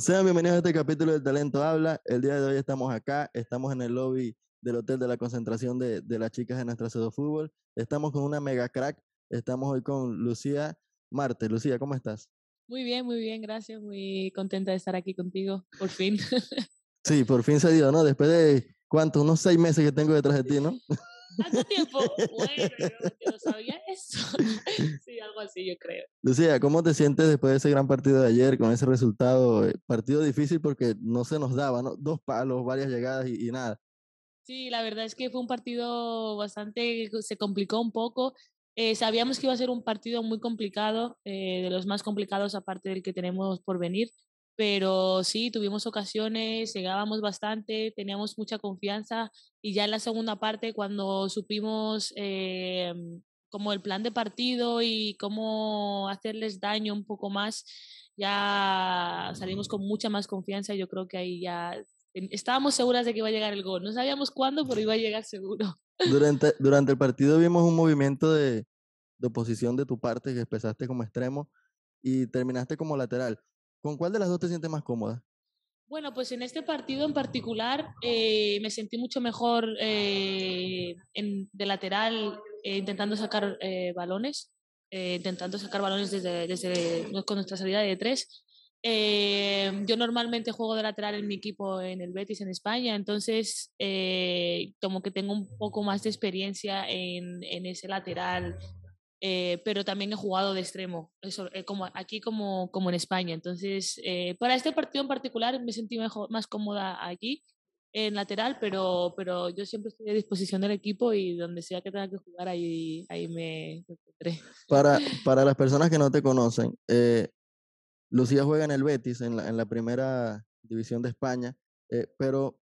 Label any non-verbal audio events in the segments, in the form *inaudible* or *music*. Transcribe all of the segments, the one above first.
Sean bienvenidos a este capítulo del Talento Habla. El día de hoy estamos acá, estamos en el lobby del hotel de la concentración de, de las chicas de nuestra sedo fútbol. Estamos con una mega crack. Estamos hoy con Lucía Marte. Lucía, ¿cómo estás? Muy bien, muy bien, gracias. Muy contenta de estar aquí contigo, por fin. Sí, por fin se dio, ¿no? Después de, ¿cuánto? Unos seis meses que tengo detrás de ti, ¿no? *laughs* Hace tiempo, bueno, yo, sabía eso. *laughs* sí, algo así, yo creo. Lucía, ¿cómo te sientes después de ese gran partido de ayer con ese resultado? Eh, partido difícil porque no se nos daba, ¿no? Dos palos, varias llegadas y, nada. Sí, la verdad es que fue un partido bastante, se complicó un poco. Eh, sabíamos que iba a ser un partido muy complicado, eh, de los más complicados aparte del que tenemos por venir pero sí, tuvimos ocasiones, llegábamos bastante, teníamos mucha confianza y ya en la segunda parte, cuando supimos em, como el plan de partido y cómo hacerles daño un poco más, ya salimos con mucha más confianza y yo creo que ahí ya estábamos seguras de que iba a llegar el gol. No sabíamos cuándo, pero iba a llegar seguro. Durante, durante el partido vimos un movimiento de, de oposición de tu parte que empezaste como extremo y terminaste como lateral. ¿Con cuál de las dos te sientes más cómoda? Bueno, pues en este partido en particular eh, me sentí mucho mejor eh, de lateral eh, intentando sacar balones, intentando sacar balones desde, desde, pues, con nuestra salida de tres. yo normalmente juego de lateral en mi equipo en el Betis en España, entonces como que tengo un poco más de experiencia en, en ese lateral eh, pero también he jugado de extremo, eso, eh, como aquí como, como en España. Entonces, eh, para este partido en particular me sentí mejor, más cómoda aquí, en lateral, pero, pero yo siempre estoy a disposición del equipo y donde sea que tenga que jugar, ahí, ahí me encontré. Para, para las personas que no te conocen, Lucía juega en el Betis, en la, primera división de España, pero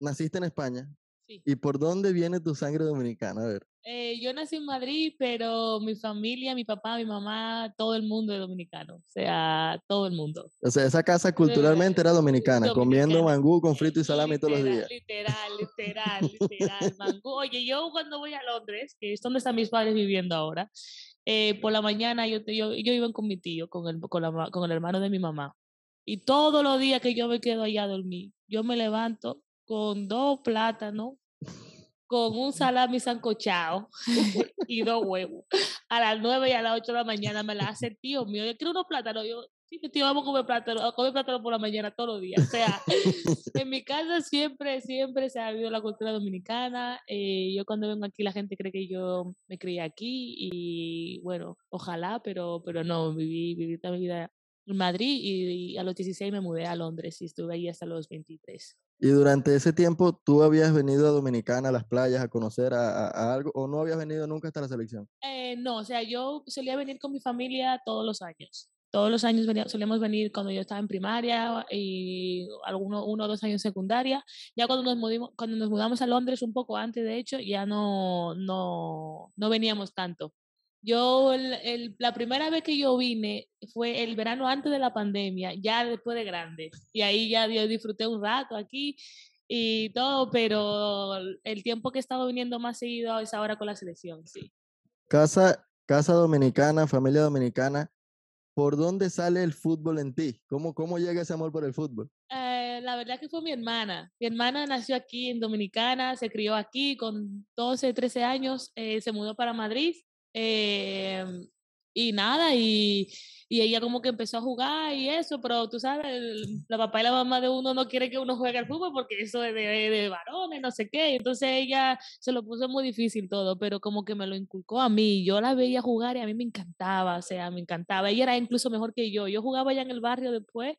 naciste en España. ¿Y por dónde viene tu sangre dominicana? A ver. Eh, yo nací en Madrid, pero mi familia, mi papá, mi mamá, todo el mundo es dominicano. O sea, todo el mundo. O sea, esa casa culturalmente era dominicana, comiendo mangú con frito y salami todos los días. Literal, literal, *laughs* literal. mangú. Oye, yo cuando voy a Londres, que es donde están mis padres viviendo ahora, eh, por la mañana yo, yo, iba con mi tío, con el, con el hermano de mi mamá. Y todos los días que yo me quedo allá a dormir, yo me levanto con dos plátanos con un salami sancochado *laughs* y dos huevos. A las 9 y a las 8 de la mañana me la hace el tío mío. Yo quiero unos plátanos. Yo, sí, tío, vamos a comer plátano, a comer plátano por la mañana todos los días. O sea, *laughs* en mi casa siempre, siempre se ha habido la cultura dominicana. Eh, yo cuando vengo aquí la gente cree que yo me crié aquí y bueno, ojalá, pero, pero no, viví, viví toda mi vida en Madrid y, y a los 16 me mudé a Londres y estuve ahí hasta los 23. Y durante ese tiempo, ¿tú habías venido a Dominicana, a las playas, a conocer a, algo, o no habías venido nunca hasta la selección? Eh, no, o sea, yo solía venir con mi familia todos los años. Todos los años venía, solíamos venir cuando yo estaba en primaria y alguno, uno o dos años en secundaria. Ya cuando nos, cuando nos mudamos a Londres, un poco antes de hecho, ya no, no, no veníamos tanto. Yo, la primera vez que yo vine fue el verano antes de la pandemia, ya después de grandes Y ahí ya disfruté un rato aquí y todo, pero el tiempo que he estado viniendo más seguido es ahora con la selección, Casa, casa dominicana, familia dominicana, ¿por dónde sale el fútbol en ti? ¿Cómo, cómo llega ese amor por el fútbol? Eh, la verdad que fue mi hermana. Mi hermana nació aquí en Dominicana, se crió aquí con 12, 13 años, eh, se mudó para Madrid Em, y nada, y, ella como que empezó a jugar y eso, pero tú sabes, la papá y la mamá de uno no quiere que uno juegue al fútbol porque eso es de, varones, no sé qué. Entonces ella se lo puso muy difícil todo, pero como que me lo inculcó a mí. Yo la veía jugar y a mí me encantaba, o sea, me encantaba. Ella era incluso mejor que yo. Yo jugaba allá en el barrio después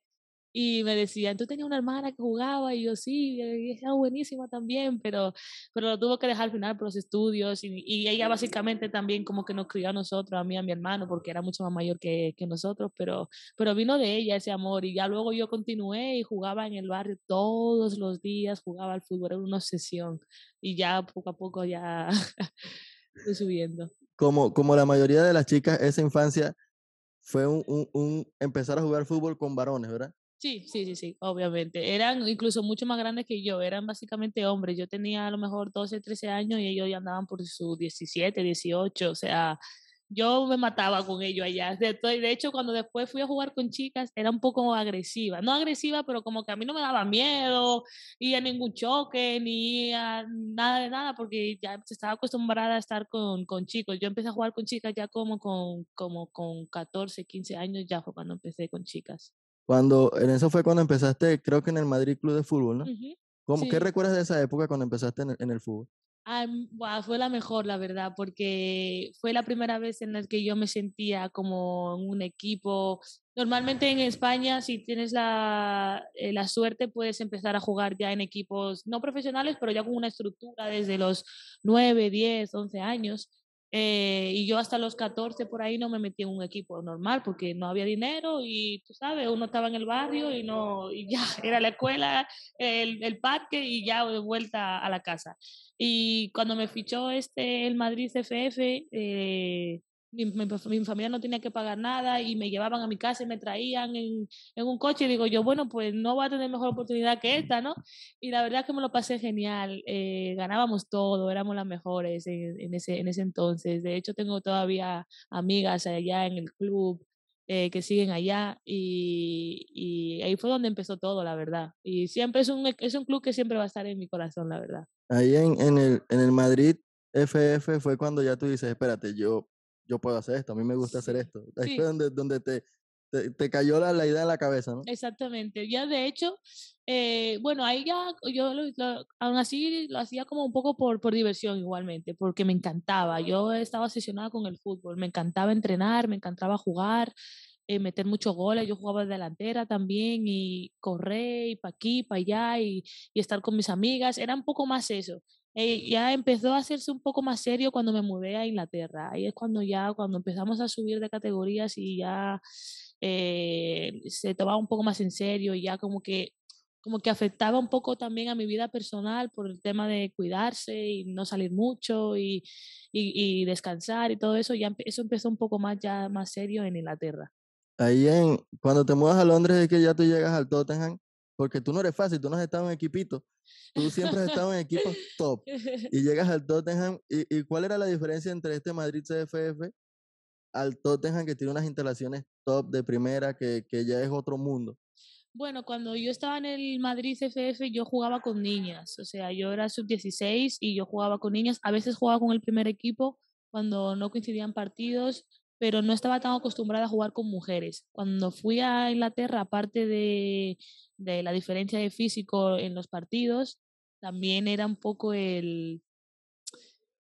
y me decían, tú tenías una hermana que jugaba y yo sí, y era buenísima también, pero, pero lo tuvo que dejar al final por los estudios y, ella básicamente también como que nos crió a nosotros, a mí, a mi hermano, porque era mucho más mayor que, nosotros, pero, pero vino de ella ese amor y ya luego yo continué y jugaba en el barrio todos los días, jugaba al fútbol, era una obsesión y ya poco a poco ya *laughs* subiendo. Como, como la mayoría de las chicas, esa infancia fue un empezar a jugar fútbol con varones, ¿verdad? Sí, sí, sí, sí, obviamente. Eran incluso mucho más grandes que yo, eran básicamente hombres. Yo tenía a lo mejor 12, 13 años y ellos ya andaban por sus 17, 18, o sea, yo me mataba con ellos allá. De hecho, cuando después fui a jugar con chicas, era un poco agresiva. No agresiva, pero como que a mí no me daba miedo, y a ningún choque, ni a nada de nada, porque ya estaba acostumbrada a estar con, con chicos. Yo empecé a jugar con chicas ya como con, como con 14, 15 años, ya fue cuando empecé con chicas. Cuando, en eso fue cuando empezaste, creo que en el Madrid Club de Fútbol, ¿no? ¿Cómo, ¿Qué recuerdas de esa época cuando empezaste en el, fútbol? fue la mejor, la verdad, porque fue la primera vez en la que yo me sentía como en un equipo. Normalmente en España, si tienes la, eh, la suerte, puedes empezar a jugar ya en equipos no profesionales, pero ya con una estructura desde los 9, 10, 11 años. Eh, y yo hasta los 14 por ahí no me metí en un equipo normal porque no había dinero y tú sabes, uno estaba en el barrio y no, y ya *laughs* era la escuela, el, parque y ya de vuelta a la casa. Y cuando me fichó este, el Madrid CFF, eh, mi, mi, familia no tenía que pagar nada y me llevaban a mi casa y me traían en, en, un coche. Y digo yo, bueno, pues no va a tener mejor oportunidad que esta, ¿no? Y la verdad es que me lo pasé genial. Eh, ganábamos todo, éramos las mejores en, ese, en ese entonces. De hecho, tengo todavía amigas allá en el club. Eh, que siguen allá y, y, ahí fue donde empezó todo, la verdad. Y siempre es un, es un club que siempre va a estar en mi corazón, la verdad. Ahí en, en, el, en el Madrid FF fue cuando ya tú dices, espérate, yo yo puedo hacer esto, a mí me gusta hacer esto. Ahí fue donde, donde te, te, cayó la, la, idea en la cabeza, ¿no? Exactamente. Ya de hecho, eh, bueno, ahí ya yo aún así lo hacía como un poco por, por diversión igualmente, porque me encantaba. Yo estaba obsesionada con el fútbol, me encantaba entrenar, me encantaba jugar, eh, meter muchos goles. Yo jugaba de delantera también y correr y para aquí, para allá y, y estar con mis amigas. Era un poco más eso. Eh, ya empezó a hacerse un poco más serio cuando me mudé a Inglaterra. Ahí es cuando ya, cuando empezamos a subir de categorías y ya eh, se tomaba un poco más en serio y ya como que como que afectaba un poco también a mi vida personal por el tema de cuidarse y no salir mucho y, y, descansar y todo eso, ya eso empezó un poco más ya más serio en Inglaterra. Ahí en, cuando te mudas a Londres es que ya tú llegas al Tottenham porque tú no eres fácil, tú no has estado en equipito, tú siempre has estado en *laughs* equipos top y llegas al Tottenham. Y, cuál era la diferencia entre este Madrid CFF al Tottenham que tiene unas instalaciones top de primera, que, que ya es otro mundo? Bueno, cuando yo estaba en el Madrid CFF, yo jugaba con niñas, o sea, yo era sub-16 y yo jugaba con niñas, a veces jugaba con el primer equipo cuando no coincidían partidos, pero no estaba tan acostumbrada a jugar con mujeres. Cuando fui a Inglaterra, aparte de, de la diferencia de físico en los partidos, también era un poco el,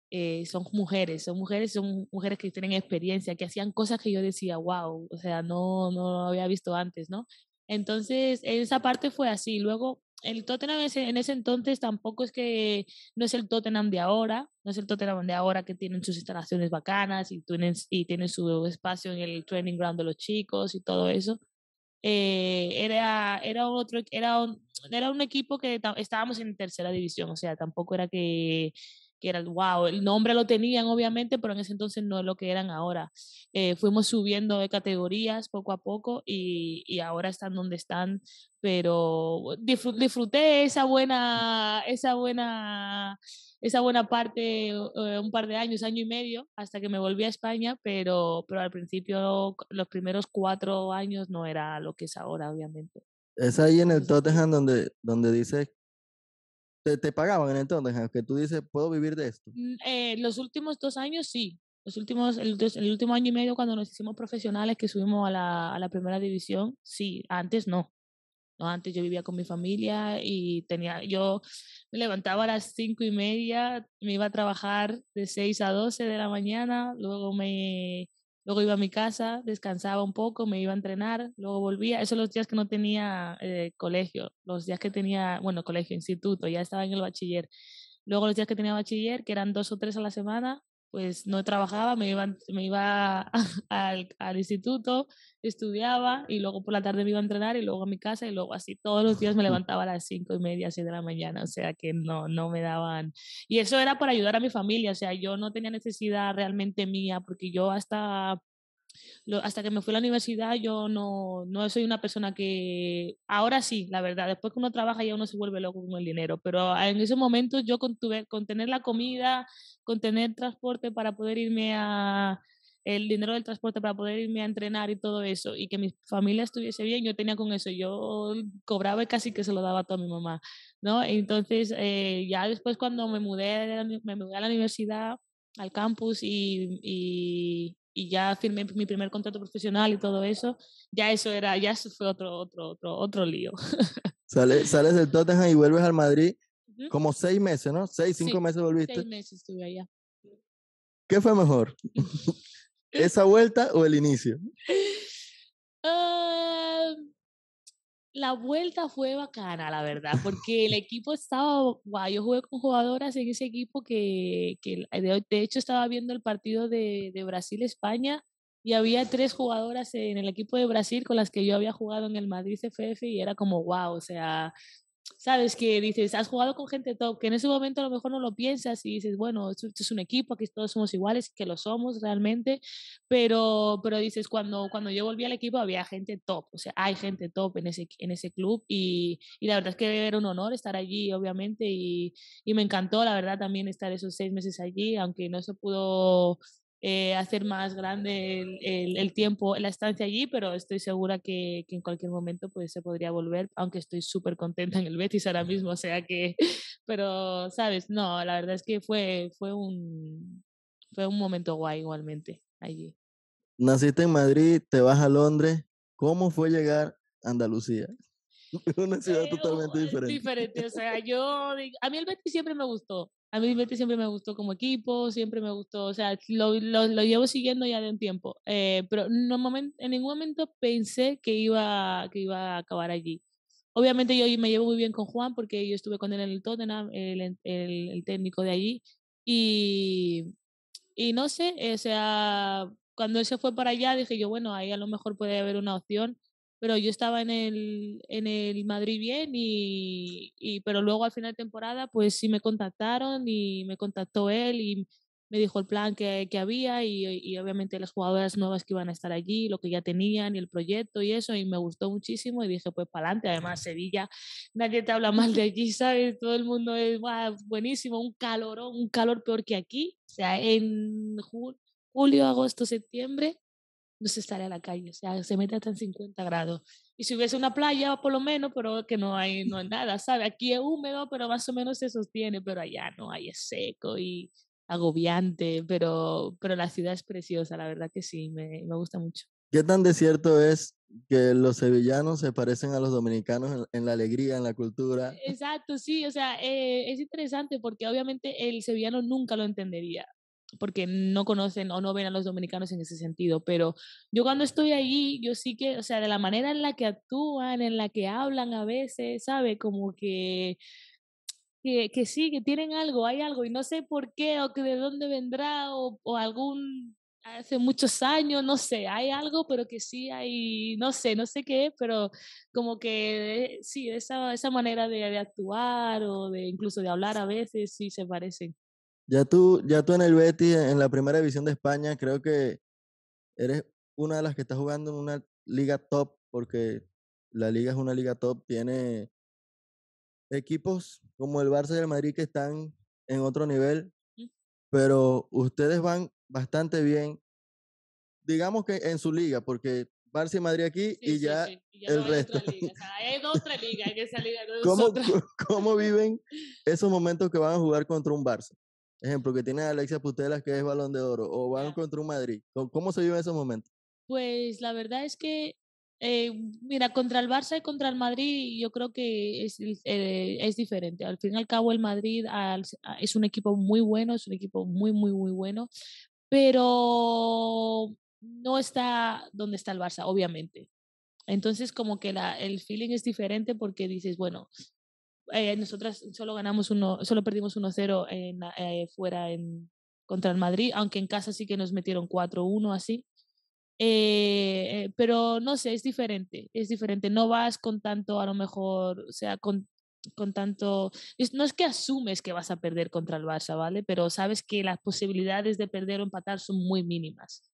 eh, son mujeres, son mujeres, son mujeres que tienen experiencia, que hacían cosas que yo decía, wow, o sea, no, no lo había visto antes, ¿no? Entonces, esa parte fue así. Luego, el Tottenham en ese entonces tampoco es que no es el Tottenham de ahora, no es el Tottenham de ahora que tienen sus instalaciones bacanas y tienen, y tiene su espacio en el training ground de los chicos y todo eso. Eh, era, era, otro, era, era un equipo que estábamos en tercera división, o sea, tampoco era que era el wow. El nombre lo tenían, obviamente, pero en ese entonces no es lo que eran ahora. Eh, fuimos subiendo de categorías poco a poco y, y ahora están donde están, pero disfruté esa buena, esa buena, esa buena parte, eh, un par de años, año y medio, hasta que me volví a España, pero, pero al principio los primeros cuatro años no era lo que es ahora, obviamente. Es ahí en el Tottenham donde, donde dices te, pagaban en entonces, que tú dices, ¿puedo vivir de esto? Mm, eh, los últimos dos años sí. Los últimos, el, último año y medio cuando nos hicimos profesionales que subimos a la, a la primera división, sí, antes no. antes yo vivía con mi familia y tenía, yo me levantaba a las cinco y media, me iba a trabajar de seis a doce de la mañana, luego me luego iba a mi casa, descansaba un poco, me iba a entrenar, luego volvía. Eso los días que no tenía eh, colegio, los días que tenía, bueno, colegio, instituto, ya estaba en el bachiller. Luego los días que tenía bachiller, que eran dos o tres a la semana, pues no trabajaba, me iba, me iba *laughs* al, instituto, estudiaba y luego por la tarde me iba a entrenar y luego a mi casa y luego así todos los días me *laughs* levantaba a las cinco y media, seis de la mañana, o sea que no, no me daban. Y eso era para ayudar a mi familia, o sea, yo no tenía necesidad realmente mía porque yo hasta hasta que me fui a la universidad yo no, no, soy una persona que, ahora sí, la verdad, después que uno trabaja ya uno se vuelve loco con el dinero, pero en esos momentos yo con, con tener la comida, con tener transporte para poder irme a, el dinero del transporte para poder irme a entrenar y todo eso, y que mi familia estuviese bien, yo tenía con eso, yo cobraba y casi que se lo daba todo a mi mamá, ¿no? Entonces, eh, ya después cuando me mudé, me mudé a la universidad, al campus y, y, y ya firmé mi primer contrato profesional y todo eso, ya eso era, ya eso fue otro, otro, otro, otro lío. *laughs* Sales, sales del Tottenham y vuelves al Madrid como seis meses, ¿no? Seis, cinco meses volviste. Seis meses estuve allá. ¿Qué fue mejor? *laughs* ¿Esa vuelta o el inicio? *laughs* Ah, la vuelta fue bacana, la verdad, porque el equipo estaba, guay. yo jugué con jugadoras en ese equipo que, de, hecho estaba viendo el partido de, de Brasil-España y había tres jugadoras en el equipo de Brasil con las que yo había jugado en el Madrid CFF y era como, wow, o sea, ¿sabes? Que dices, has jugado con gente top, que en ese momento a lo mejor no lo piensas y dices, bueno, esto, es un equipo, aquí todos somos iguales, que lo somos realmente, pero, pero dices, cuando, cuando yo volví al equipo había gente top, o sea, hay gente top en ese, en ese club y, la verdad es que era un honor estar allí, obviamente, y, y, me encantó, la verdad, también estar esos seis meses allí, aunque no se pudo eh, hacer más grande el, el, tiempo, la estancia allí, pero estoy segura que, que, en cualquier momento pues, se podría volver, aunque estoy súper contenta en el Betis ahora mismo, o sea que, *laughs* pero, ¿sabes? No, la verdad es que fue, fue, un, fue un momento guay igualmente allí. Naciste en Madrid, te vas a Londres, ¿cómo fue llegar a Andalucía? *laughs* Una ciudad eh, totalmente oh, diferente. Diferente, o sea, yo, a mí el Betis siempre me gustó, a mí siempre me gustó como equipo, siempre me gustó, o sea, lo, lo, llevo siguiendo ya de un tiempo, eh, pero no en ningún momento pensé que iba, que iba a acabar allí. Obviamente yo me llevo muy bien con Juan porque yo estuve con él en el Tottenham, el, el, el técnico de allí, y, y no sé, o sea, cuando él se fue para allá dije yo, bueno, ahí a lo mejor puede haber una opción pero yo estaba en el, en el Madrid bien y, pero luego al final de temporada pues sí me contactaron y me contactó él y me dijo el plan que, que había y, y, obviamente las jugadoras nuevas que iban a estar allí, lo que ya tenían y el proyecto y eso y me gustó muchísimo y dije pues para adelante, además Sevilla, nadie te habla mal de allí, ¿sabes? Todo el mundo es buenísimo, un calor, un calor peor que aquí, o sea, en julio, agosto, septiembre no se sale a la calle, o sea, se mete hasta en 50 grados. Y si hubiese una playa, por lo menos, pero que no hay, no hay nada, ¿sabe? Aquí es húmedo, pero más o menos se sostiene, pero allá no, ahí es seco y agobiante, pero, pero la ciudad es preciosa, la verdad que sí, me, me gusta mucho. ¿Qué tan desierto es que los sevillanos se parecen a los dominicanos en, la alegría, en la cultura? Exacto, sí, o sea, eh, es interesante porque obviamente el sevillano nunca lo entendería porque no conocen o no ven a los dominicanos en ese sentido, pero yo cuando estoy allí, yo sí que, o sea, de la manera en la que actúan, en la que hablan a veces, ¿sabe? Como que, que, sí, que tienen algo, hay algo, y no sé por qué, o que de dónde vendrá, o, algún hace muchos años, no sé, hay algo, pero que sí hay, no sé, no sé qué, pero como que eh, sí, esa, esa manera de, de actuar o de incluso de hablar a veces sí se parecen. Ya tú, ya tú en el Betis, en la primera división de España, creo que eres una de las que está jugando en una liga top, porque la liga es una liga top, tiene equipos como el Barça y el Madrid que están en otro nivel, pero ustedes van bastante bien, digamos que en su liga, porque Barça y Madrid aquí y, ya el resto. tres ligas *laughs* *laughs* ¿Cómo viven esos momentos que van a jugar contra un Barça? ejemplo, que tiene Alexia Putelas, que es balón de oro, o van contra un Madrid. ¿Cómo se vive esos momentos? Pues la verdad es que, eh, mira, contra el Barça y contra el Madrid yo creo que es, eh, diferente. Al fin y al cabo el Madrid es un equipo muy bueno, es un equipo muy, muy, muy bueno, pero no está donde está el Barça, obviamente. Entonces, como que el feeling es diferente porque dices, bueno, eh, nosotras solo ganamos uno, solo perdimos 1-0 eh, fuera en, contra el Madrid, aunque en casa sí que nos metieron 4-1 así. Eh, pero no sé, es diferente, es diferente. No vas con tanto, a lo mejor, o sea, con, con tanto... No es que asumes que vas a perder contra el Barça, ¿vale? Pero sabes que las posibilidades de perder o empatar son muy mínimas.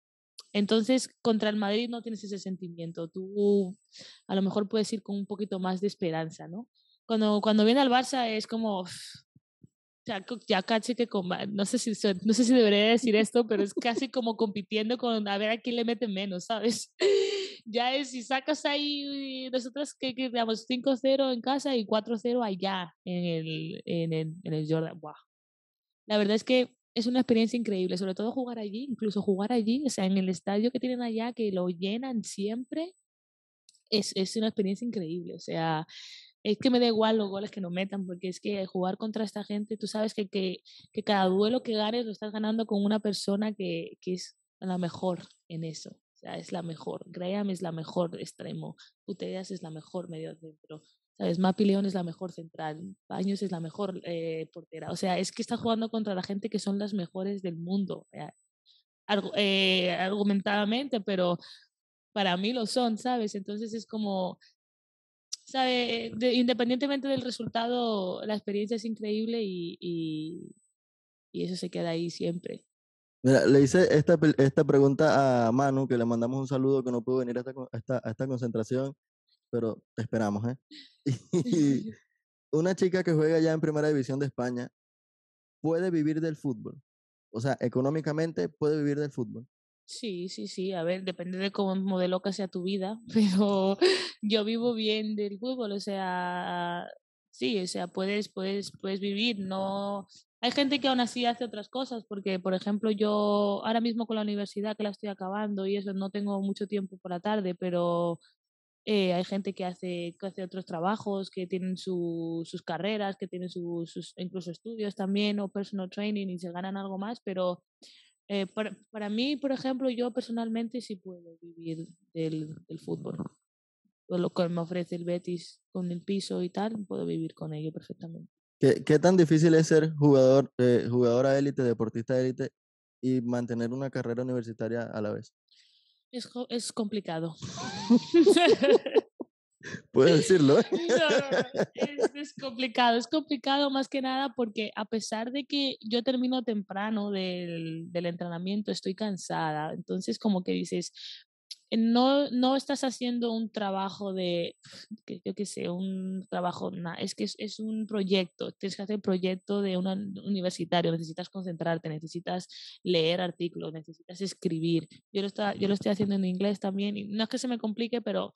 Entonces, contra el Madrid no tienes ese sentimiento. Tú a lo mejor puedes ir con un poquito más de esperanza, ¿no? cuando, cuando viene al Barça es como, ya caché que no sé, si, no sé si debería decir *laughs* esto, pero es casi como compitiendo con a ver a quién le mete menos, ¿sabes? *laughs* Ya es, si sacas ahí, nosotros que quedamos 5-0 en casa y 4-0 allá en el, en el, en el Jordan. Wow. La verdad es que es una experiencia increíble, sobre todo jugar allí, incluso jugar allí, o sea, en el estadio que tienen allá, que lo llenan siempre, es, es una experiencia increíble. O sea, es que me da igual los goles que no metan, porque es que jugar contra esta gente, tú sabes que, cada duelo que ganes lo estás ganando con una persona que, es la mejor en eso. O sea, es la mejor. Graham es la mejor extremo. Uteas es la mejor medio centro. ¿Sabes? Mapi León es la mejor central. Baños es la mejor eh, portera. O sea, es que está jugando contra la gente que son las mejores del mundo. Eh, eh, argumentadamente, pero para mí lo son, ¿sabes? Entonces es como independientemente del resultado, la experiencia es increíble y, eso se queda ahí siempre. le hice esta, pregunta a Manu, que le mandamos un saludo, que no pudo venir a esta, concentración, pero esperamos, ¿eh? *laughs* una chica que juega ya en Primera División de España, ¿puede vivir del fútbol? O sea, económicamente puede vivir del fútbol. Sí, sí, sí. A ver, depende de cómo modelo que sea tu vida, *laughs* pero yo vivo bien del fútbol, o sea, sí, o sea, puedes, puedes, puedes vivir, no. Hay gente que aún así hace otras cosas, porque, por ejemplo, yo ahora mismo con la universidad que la estoy acabando y eso, no tengo mucho tiempo por la tarde, pero eh, hay gente que hace, que hace otros trabajos, que tienen su, sus carreras, que tienen sus incluso estudios también o personal training y se ganan algo más, pero eh, para, mí, por ejemplo, yo personalmente sí puedo vivir del, del fútbol. Todo lo que me ofrece el Betis con el piso y tal, puedo vivir con ello perfectamente. ¿Qué, qué tan difícil es ser jugador, eh, jugadora élite, deportista élite y mantener una carrera universitaria a la vez? Es, es complicado. *laughs* *laughs* Puedo decirlo. *laughs* es, complicado, es complicado más que nada porque a pesar de que yo termino temprano del, del entrenamiento, estoy cansada. Entonces como que dices, no, no estás haciendo un trabajo de, yo qué sé, un trabajo, es que es, un proyecto, tienes que hacer proyecto de un universitario, necesitas concentrarte, necesitas leer artículos, necesitas escribir. Yo lo, yo lo estoy haciendo en inglés también, y no es que se me complique, pero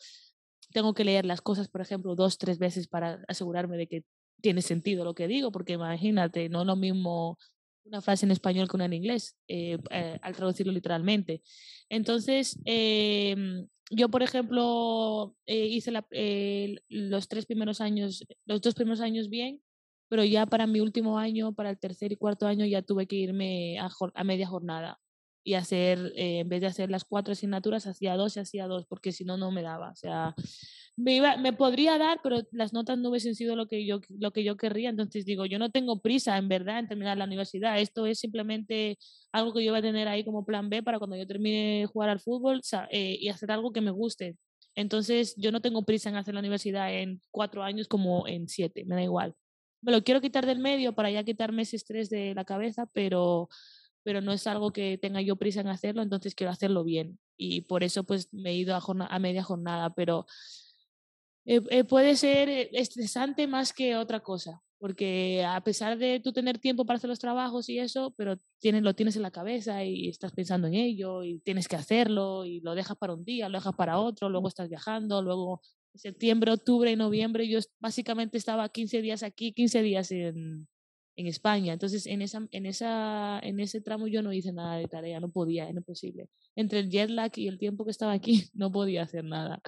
tengo que leer las cosas, por ejemplo, dos, tres veces para asegurarme de que tiene sentido lo que digo, porque imagínate, no es lo mismo una frase en español que una en inglés, eh, eh, al traducirlo literalmente. Entonces, em, yo, por ejemplo, eh, hice los tres primeros años, los dos primeros años bien, pero ya para mi último año, para el tercer y cuarto año, ya tuve que irme a media jornada y hacer, eh, en vez de hacer las cuatro asignaturas, hacía dos y hacía dos, porque si no, no me daba. O sea, me, iba, me podría dar, pero las notas no hubiesen sido lo que, yo, lo que yo querría. Entonces digo, yo no tengo prisa, en verdad, en terminar la universidad. Esto es simplemente algo que yo voy a tener ahí como plan B para cuando yo termine jugar al fútbol eh, y hacer algo que me guste. Entonces, yo no tengo prisa en hacer la universidad en cuatro años como en siete, me da igual. Me lo quiero quitar del medio para ya quitarme ese estrés de la cabeza, pero pero no es algo que tenga yo prisa en hacerlo, entonces quiero hacerlo bien. Y por eso pues me he ido a, a media jornada, pero eh, eh, puede ser eh, estresante más que otra cosa, porque a pesar de tú tener tiempo para hacer los trabajos y eso, pero tienes, lo tienes en la cabeza y estás pensando en ello y tienes que hacerlo y lo dejas para un día, lo dejas para otro, luego estás viajando, luego septiembre, octubre y noviembre, yo básicamente estaba 15 días aquí, 15 días en, en España. Entonces, en, esa, en, esa, en ese tramo yo no hice nada de tarea, no podía, era imposible. Entre el jet lag y el tiempo que estaba aquí, *laughs* no podía hacer nada.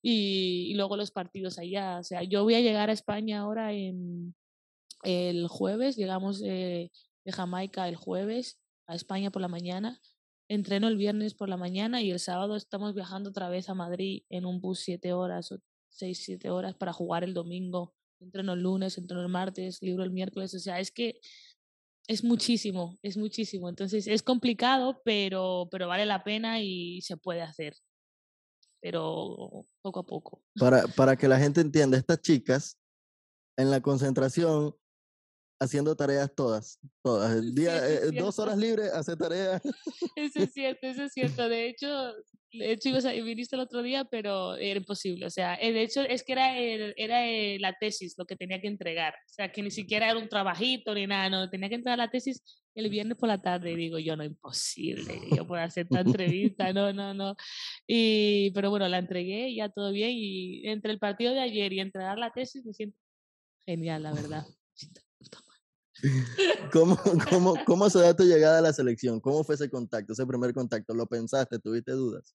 Y, luego los partidos allá. O sea, yo voy a llegar a España ahora en, el jueves, llegamos eh, de Jamaica el jueves a España por la mañana. Entreno el viernes por la mañana y el sábado estamos viajando otra vez a Madrid en un bus siete horas o seis, siete horas para jugar el domingo entreno el lunes, entreno el martes, libro el miércoles, o sea, es que es muchísimo, es muchísimo. Entonces es complicado, pero, pero vale la pena y se puede hacer, pero poco a poco. Para, para que la gente entienda, estas chicas en la concentración haciendo tareas todas, todas. El día, eh, dos horas libres, hace tareas. *laughs* Eso es cierto, eso es cierto. De hecho, hecho, eh, ibas a, viniste el otro día, pero era imposible. O sea, de hecho es que era, era la tesis lo que tenía que entregar. O sea, que ni siquiera era un trabajito ni nada, no, tenía que entregar la tesis el viernes por la tarde. digo, yo no, imposible, yo puedo hacer esta *laughs* entrevista, no, no, no. Y, pero bueno, la entregué, ya todo bien. Y entre el partido de ayer y entregar la tesis me siento genial, la verdad. *laughs* ¿Cómo, cómo, cómo se da tu llegada a la selección? ¿Cómo fue ese contacto, ese primer contacto? ¿Lo pensaste? ¿Tuviste dudas?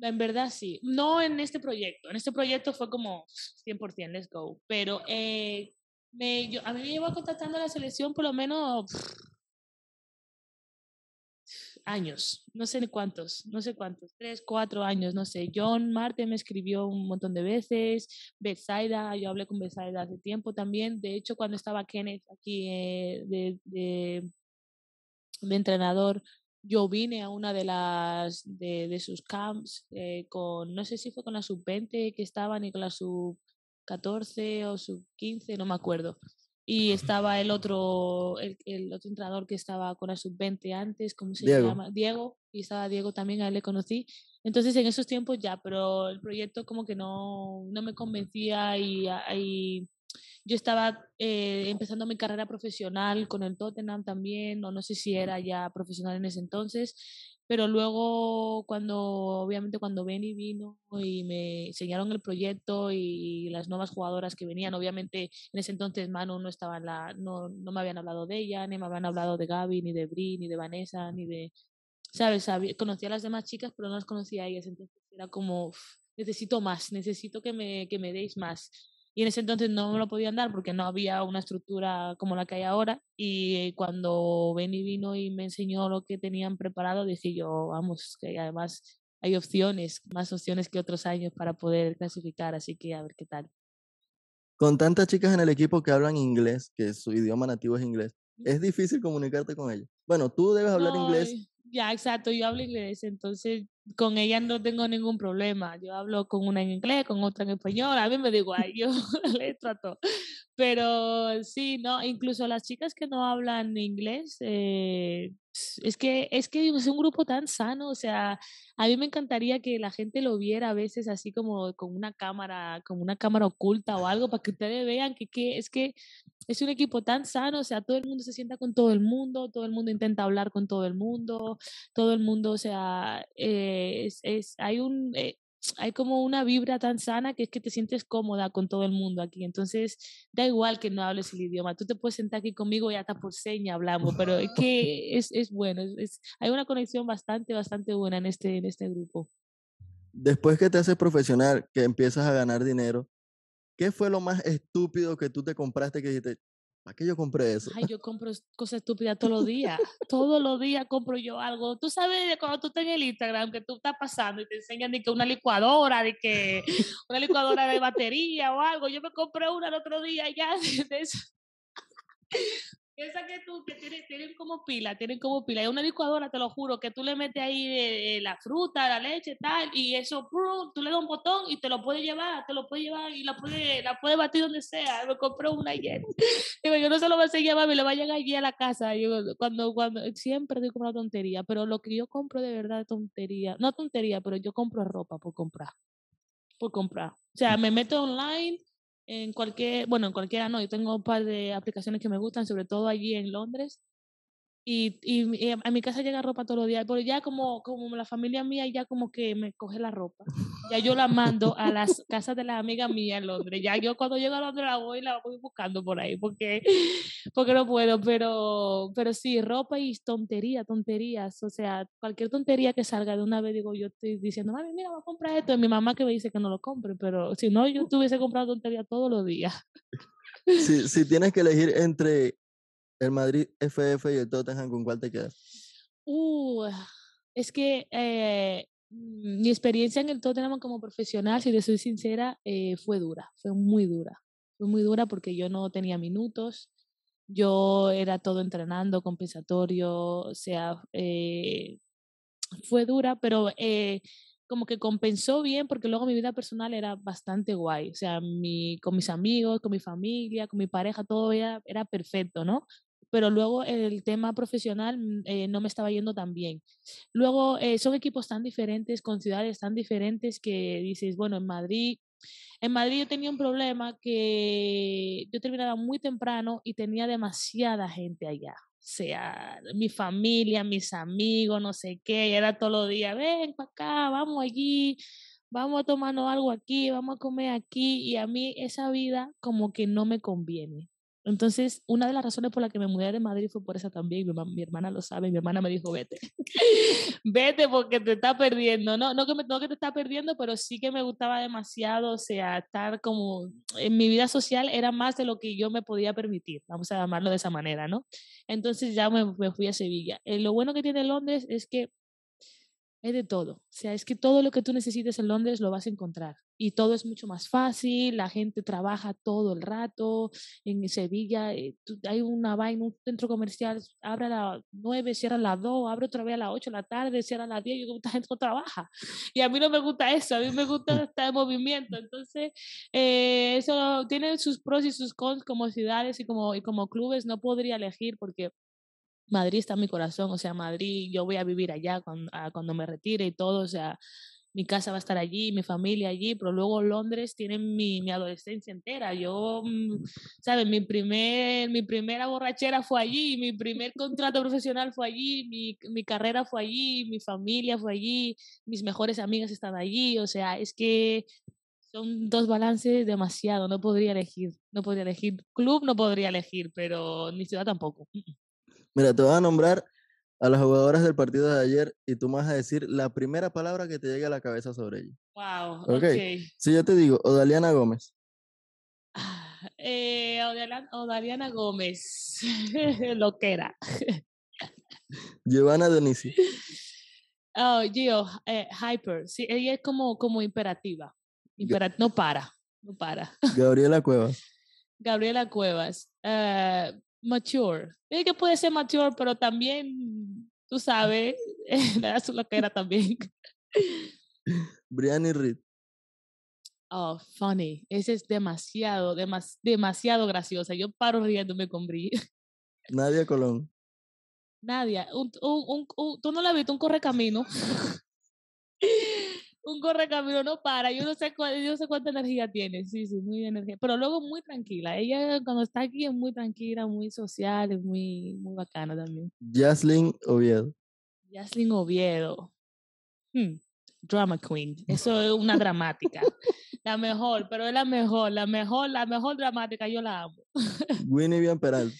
en verdad sí. No en este proyecto. En este proyecto fue como 100% let's go. Pero eh, me, a mí me llevo contactando a la selección por lo menos años, no sé cuántos, no sé cuántos, tres, cuatro años, no sé. John Marte me escribió un montón de veces, Betsaida, yo hablé con Betsaida hace tiempo también. De hecho, cuando estaba Kenneth aquí eh, de, de, entrenador, yo vine a una de las de, sus camps eh, con, no sé si fue con la sub-20 que estaba, ni con la sub-14 o sub-15, no me acuerdo y estaba el otro, el, otro entrenador que estaba con la sub-20 antes, ¿cómo se llama? Diego, y estaba Diego también, a él le conocí. Entonces en esos tiempos ya, pero el proyecto como que no, no me convencía y, ah, yo estaba eh, empezando mi carrera profesional con el Tottenham también, o no sé si era ya profesional en ese entonces, pero luego cuando, obviamente cuando Benny vino y me enseñaron el proyecto y las nuevas jugadoras que venían, obviamente en ese entonces Manu no estaba la, no, no me habían hablado de ella, ni me habían hablado de Gaby, ni de Bri, ni de Vanessa, ni de, ¿sabes? Conocía a las demás chicas, pero no las conocía a ellas, entonces era como, necesito más, necesito que me, que me deis más y en ese entonces no me lo podían dar porque no había una estructura como la que hay ahora y cuando Benny vino y me enseñó lo que tenían preparado dije yo vamos que además hay opciones más opciones que otros años para poder clasificar así que a ver qué tal con tantas chicas en el equipo que hablan inglés que su idioma nativo es inglés es difícil comunicarte con ellas bueno tú debes hablar inglés ya exacto yo hablo inglés entonces con ella no tengo ningún problema. Yo hablo con una en inglés, con otra en español, a mí me digo, ay, *laughs* yo le trato. Pero sí, no, incluso las chicas que no hablan inglés, eh, es que es que es un grupo tan sano, o sea, a mí me encantaría que la gente lo viera a veces así como con una cámara, como una cámara oculta o algo para que ustedes vean que, es que es un equipo tan sano, o sea, todo el mundo se sienta con todo el mundo, todo el mundo intenta hablar con todo el mundo, todo el mundo, o sea, eh, es, hay un, eh, hay como una vibra tan sana que es que te sientes cómoda con todo el mundo aquí. Entonces, da igual que no hables el idioma. Tú te puedes sentar aquí conmigo y hasta por seña hablamos, pero es que es, bueno. Es, hay una conexión bastante, bastante buena en este, en este grupo. Después que te haces profesional, que empiezas a ganar dinero, ¿qué fue lo más estúpido que tú te compraste que dijiste, ¿Para qué yo compré eso? Ay, yo compro cosas estúpidas todos los días. *laughs* todos los días compro yo algo. Tú sabes de cuando tú estás en el Instagram que tú estás pasando y te enseñan de que una licuadora, de que *laughs* una licuadora de batería o algo. Yo me compré una el otro día ya *laughs* de eso. Piensa que tú, que tienen, como pila, tienen como pila. y una licuadora, te lo juro, que tú le metes ahí eh, eh, la fruta, la leche, tal, y eso, tú le das un botón y te lo puedes llevar, te lo puedes llevar y la puedes la puede batir donde sea. Me compré una ayer. Digo, yo no se lo voy a seguir a me le va a llegar allí a la casa. cuando, cuando, siempre digo una tontería, pero lo que yo compro de verdad es tontería. No tontería, pero yo compro ropa por comprar. Por comprar. O sea, me meto online en cualquier, bueno, en cualquiera no, yo tengo un par de aplicaciones que me gustan, sobre todo allí en Londres, y, y, a mi casa llega ropa todos los días, pero ya como, como la familia mía ya como que me coge la ropa, ya yo la mando a las *laughs* casas de las amigas mías en Londres, ya yo cuando llego a Londres la voy la voy buscando por ahí, porque, porque no puedo, pero, pero sí, ropa y tontería, tonterías, o sea, cualquier tontería que salga de una vez, digo, yo estoy diciendo, mami, mira, va a comprar esto, y mi mamá que me dice que no lo compre, pero si no, yo estuviese comprando tontería todos los días. Si, si tienes que elegir entre el Madrid FF y el Tottenham, ¿con cuál te quedas? Uh, es que eh, mm, mi experiencia en el Tottenham como profesional, si te soy sincera, eh, fue dura, fue muy dura. Fue muy dura porque yo no tenía minutos, yo era todo entrenando, compensatorio, o sea, eh, fue dura, pero como que compensó bien porque luego mi vida personal era bastante guay, o sea, mi, con mis amigos, con mi familia, con mi pareja, todo era, era perfecto, ¿no? pero luego el tema profesional mm, eh, no me estaba yendo tan bien. Luego eh, son equipos tan diferentes, con ciudades tan diferentes que dices, bueno, en Madrid en Madrid yo tenía un problema que yo terminaba muy temprano y tenía demasiada gente allá. O sea, mi familia, mis amigos, no sé qué, era todos los días, ven para acá, vamos allí, vamos a tomarnos algo aquí, vamos a comer aquí. Y a mí esa vida como que no me conviene. Entonces, una de las razones por la que me mudé de Madrid fue por esa también. Mi, hermana lo sabe, mi hermana me dijo, vete, *laughs* vete porque te está perdiendo. No, no que, me, no que te está perdiendo, pero sí que me gustaba demasiado, o sea, estar como, en mi vida social era más de lo que yo me podía permitir, vamos a llamarlo de esa manera, ¿no? Entonces ya me, fui a Sevilla. Eh, lo bueno que tiene Londres es que es de todo. O sea, es que todo lo que tú necesites en Londres lo vas a encontrar. Y todo es mucho más fácil, la gente trabaja todo el rato. En Sevilla eh, hay una vaina, un centro comercial, abre a las 9, cierra a las 2, abre otra vez a las 8 de la tarde, cierra a las 10, y esta *laughs* gente no trabaja. Y a mí no me gusta eso, a mí me gusta *laughs* estar en movimiento. Entonces, eh, eso tiene sus pros y sus cons como ciudades y como, y como clubes, no podría elegir porque Madrid está en mi corazón, o sea, Madrid, yo voy a vivir allá cuando, me retire y todo, o sea, mi casa va a estar allí, mi familia allí, pero luego Londres tiene mi, adolescencia entera. Yo, mm, ¿sabes? Mi, primer, mi primera borrachera fue allí, mi primer contrato profesional fue allí, mi, carrera fue allí, mi familia fue allí, mis mejores amigas están allí. O sea, es que son dos balances demasiado, no podría elegir, no podría elegir club, no podría elegir, pero mi ciudad tampoco. Mm, mm. Mira, te voy a nombrar a las jugadoras del partido de ayer y tú me vas a decir la primera palabra que te llegue a la cabeza sobre ella. Wow, ok. okay. Si yo te digo, Odaliana Gómez. Ah, eh, Odaliana, Lo Gómez, *laughs* *laughs* loquera. Giovanna Donisi. Oh, Gio, eh, hyper. Sí, ella es como, como imperativa. no para, no para. Gabriela Cuevas. *laughs* Gabriela Cuevas. Eh, mature. que puede ser mature, pero también, tú sabes, verdad *laughs* es lo que era también. Brianna Reed. Oh, funny. Ese es demasiado, demas, demasiado graciosa. Yo paro riéndome con Bri. Nadia Colón. Nadia, un, un, un, tú no la viste, un correcamino. *laughs* un correcamino no para. Yo no sé, yo cuánta energía tiene. Sí, sí, muy energía. Pero luego muy tranquila. Ella cuando está aquí es muy tranquila, muy social, es muy, muy bacana también. Jaslyn Oviedo. Jaslyn Oviedo. Hmm, drama Queen. Eso es una dramática. la mejor, pero es la mejor, la mejor, la mejor dramática. Yo la amo. Winnie Bien Peralta.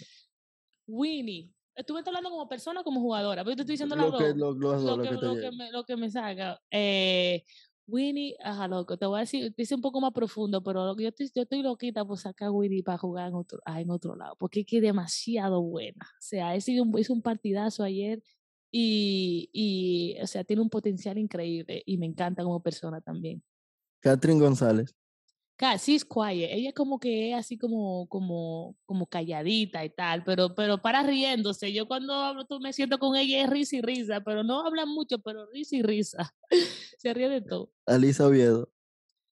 Winnie. Estuve hablando como persona como jugadora, pero yo te estoy diciendo lo que, me, saca. Eh, Winnie, te voy a decir, dice un poco más profundo, pero yo estoy, yo estoy loquita por sacar a Winnie para jugar en otro, ah, en otro lado, porque es que es demasiado buena. O sea, es un, hizo un partidazo ayer y, y, o sea, tiene un potencial increíble y me encanta como persona también. Catherine González she's quiet. Ella como que es así como, como, como calladita y tal, pero, pero para riéndose. Yo cuando hablo, tú me siento con ella es risa y risa, pero no habla mucho, pero risa y risa. *laughs* Se ríe de todo. Alisa Oviedo.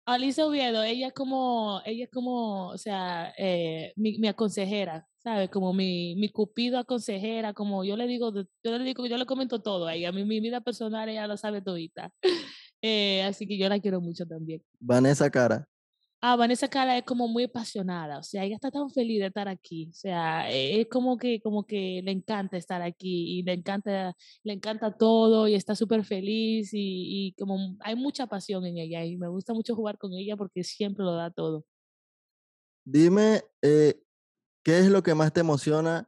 Alisa Oviedo, ella es como, ella es como, o sea, eh, mi, mi aconsejera, ¿sabes? Como mi, mi cupido aconsejera, como yo le digo, yo le digo, yo le comento todo a ella, mi, mi vida personal ella la sabe todita. *laughs* Eh, así que yo la quiero mucho también. Vanessa Cara. Ah, Vanessa Cala es como muy apasionada, o sea, ella está tan feliz de estar aquí, o sea, e-, es como que, como que le encanta estar aquí y le encanta, le encanta todo y está súper feliz y, como hay mucha pasión en ella y me gusta mucho jugar con ella porque siempre lo da todo. Dime, eh, ¿qué es lo que más te emociona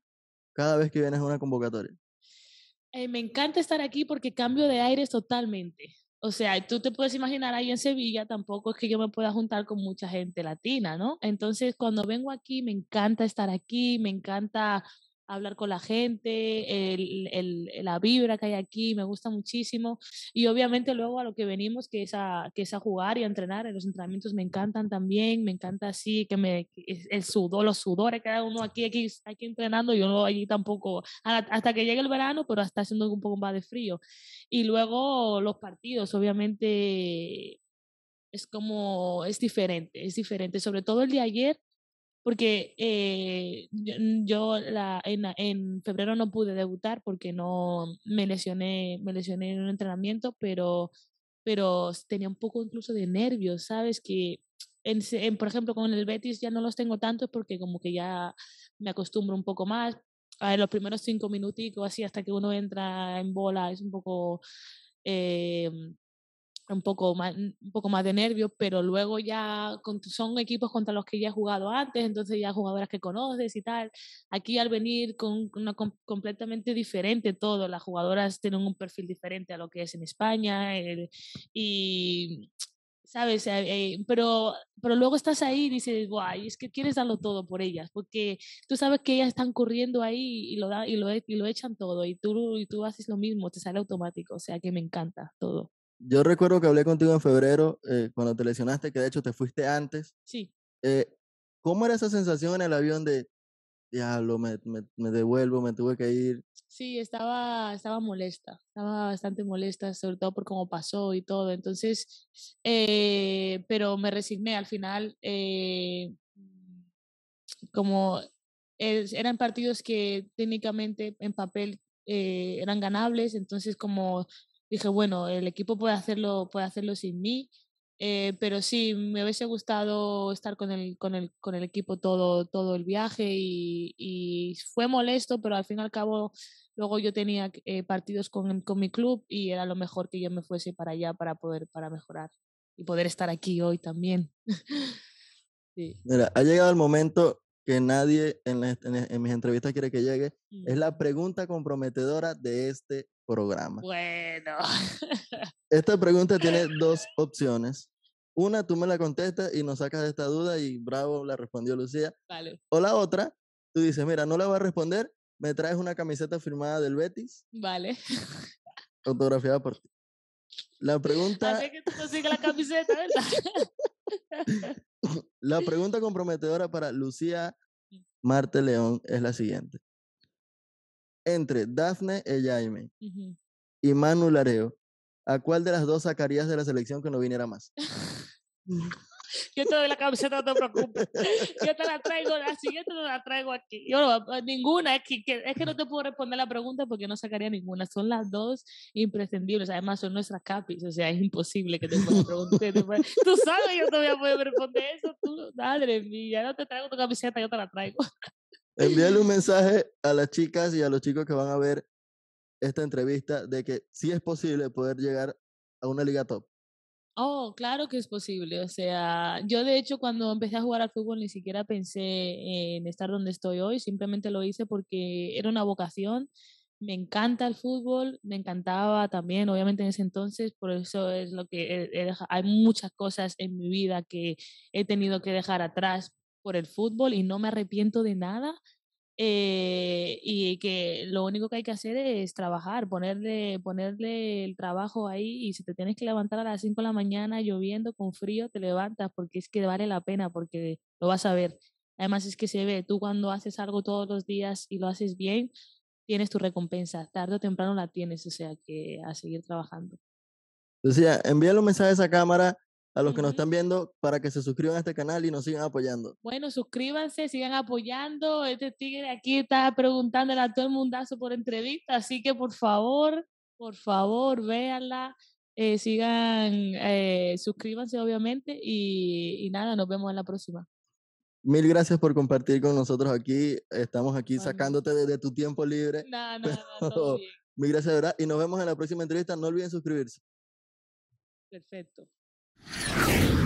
cada vez que vienes a una convocatoria? Eh, me encanta estar aquí porque cambio de aires totalmente. O sea, tú te puedes imaginar ahí en Sevilla, tampoco es que yo me pueda juntar con mucha gente latina, ¿no? Entonces, cuando vengo aquí, me encanta estar aquí, me encanta hablar con la gente, la vibra que hay aquí, me gusta muchísimo. Y obviamente luego a lo que venimos, que es a, que es a jugar y a entrenar, en los entrenamientos me encantan también, me encanta así, que me, el sudor, los sudores, cada uno aquí, aquí, aquí entrenando, yo no allí tampoco, hasta que llegue el verano, pero está haciendo un poco más de frío. Y luego los partidos, obviamente es como, es diferente, es diferente, sobre todo el de ayer porque eh, yo mm, la, en, febrero no pude debutar porque no me lesioné, me lesioné en un entrenamiento, pero, pero tenía un poco incluso de nervios, ¿sabes? Que en, por ejemplo con el Betis ya no los tengo tantos porque como que ya me acostumbro un poco más. A ver, los primeros cinco minuticos así hasta que uno entra en bola es un poco... Em, un poco más, un poco más de nervios, pero luego ya con, son equipos contra los que ya he jugado antes, entonces ya jugadoras que conoces y tal. Aquí al venir con una completamente diferente todo, las jugadoras tienen un perfil diferente a lo que es en España y ¿sabes? Eh, eh, pero, pero luego estás ahí y dices, guay, es que quieres darlo todo por ellas, porque tú sabes que ellas están corriendo ahí y lo, da, y lo, y lo echan todo, y tú, y tú haces lo mismo, te sale automático, o sea que me encanta todo yo recuerdo que hablé contigo en febrero, eh, cuando te lesionaste, que de hecho te fuiste antes. Sí. Eh, ¿Cómo era esa sensación en el avión de, ya me, me, me, devuelvo, me tuve que ir? Sí, estaba, estaba molesta, estaba bastante molesta, sobre todo por cómo pasó y todo. Entonces, eh, pero me resigné al final. Eh, como eran partidos que técnicamente en papel eh, eran ganables, entonces como dije, bueno, el equipo puede hacerlo, puede hacerlo sin mí, eh, pero sí, me hubiese gustado estar con el, con el, equipo todo, todo el viaje y, fue molesto, pero al fin y al cabo luego yo tenía eh, partidos con, mi club y era lo mejor que yo me fuese para allá para poder para mejorar y poder estar aquí hoy también. *laughs* ha llegado el momento que nadie en, mis entrevistas quiere que llegue. Mm. Es la pregunta comprometedora de este programa. Bueno. Esta pregunta tiene *laughs* dos opciones. Una, tú me la contestas y nos sacas de esta duda y bravo, la respondió Lucía. Vale. O la otra, tú dices, mira, no la voy a responder, me traes una camiseta firmada del Betis. Vale. Autografiada por ti. La pregunta... la camiseta, ¿verdad? *laughs* la pregunta comprometedora para Lucía mm. Marte León es la siguiente entre Dafne y Jaime y Manu Lareo, ¿a cuál de las dos sacarías de la selección que no viniera más? *laughs* Yo te doy la camiseta, no te preocupes. Yo te la traigo, la siguiente te la traigo aquí. Yo ninguna, es que, es que no te puedo responder la pregunta porque no sacaría ninguna. Son las dos imprescindibles. Además, son nuestras capis, o sea, es imposible que te pueda preguntar. tú sabes, yo todavía puedo responder eso. Tú, madre mía, no te traigo tu camiseta, yo te la traigo. Envíale un *laughs* mensaje a las chicas y a los chicos que van a ver esta entrevista de que sí es posible poder llegar a una liga top. Oh, claro que es posible. O sea, yo de hecho cuando empecé a jugar al fútbol ni siquiera pensé en estar donde estoy hoy, simplemente lo hice porque era una vocación. Me encanta el fútbol, me encantaba también, obviamente en ese entonces, por eso es lo que eh, eh, hay muchas cosas en mi vida que he tenido que dejar atrás por el fútbol y no me arrepiento de nada. Eh, y que lo único que hay que hacer es trabajar, ponerle, ponerle el trabajo ahí y si te tienes que levantar a las 5 de la mañana lloviendo con frío, te levantas porque es que vale la pena, porque lo vas a ver. Además es que se ve, tú cuando haces algo todos los días y lo haces bien, tienes tu recompensa, tarde o temprano la tienes, o sea que a seguir trabajando. Lucía, envíale mensaje a esa cámara a los que nos están viendo para que se suscriban a este canal y nos sigan apoyando. Bueno, suscríbanse, sigan apoyando. Este tigre aquí está preguntándole a todo el mundazo por entrevista, así que por favor, por favor, véanla. Eh, sigan, eh, suscríbanse obviamente y, nada, nos vemos en la próxima. Mil gracias por compartir con nosotros aquí. Estamos aquí sacándote de, tu tiempo libre. Mil gracias, de ¿verdad? Y nos vemos en la próxima entrevista. No olviden suscribirse. Perfecto. you